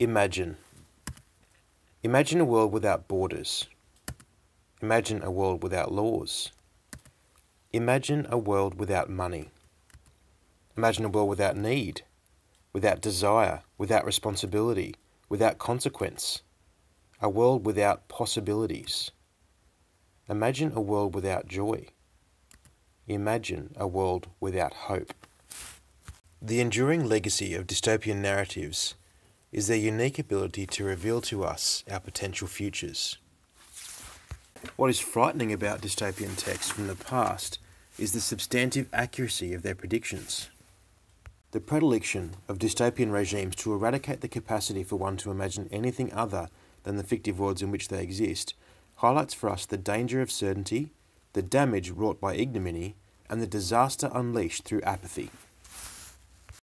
Imagine. Imagine a world without borders. Imagine a world without laws. Imagine a world without money. Imagine a world without need, without desire, without responsibility, without consequence. A world without possibilities. Imagine a world without joy. Imagine a world without hope. The enduring legacy of dystopian narratives is their unique ability to reveal to us our potential futures. What is frightening about dystopian texts from the past is the substantive accuracy of their predictions. The predilection of dystopian regimes to eradicate the capacity for one to imagine anything other than the fictive worlds in which they exist highlights for us the danger of certainty, the damage wrought by ignominy, and the disaster unleashed through apathy.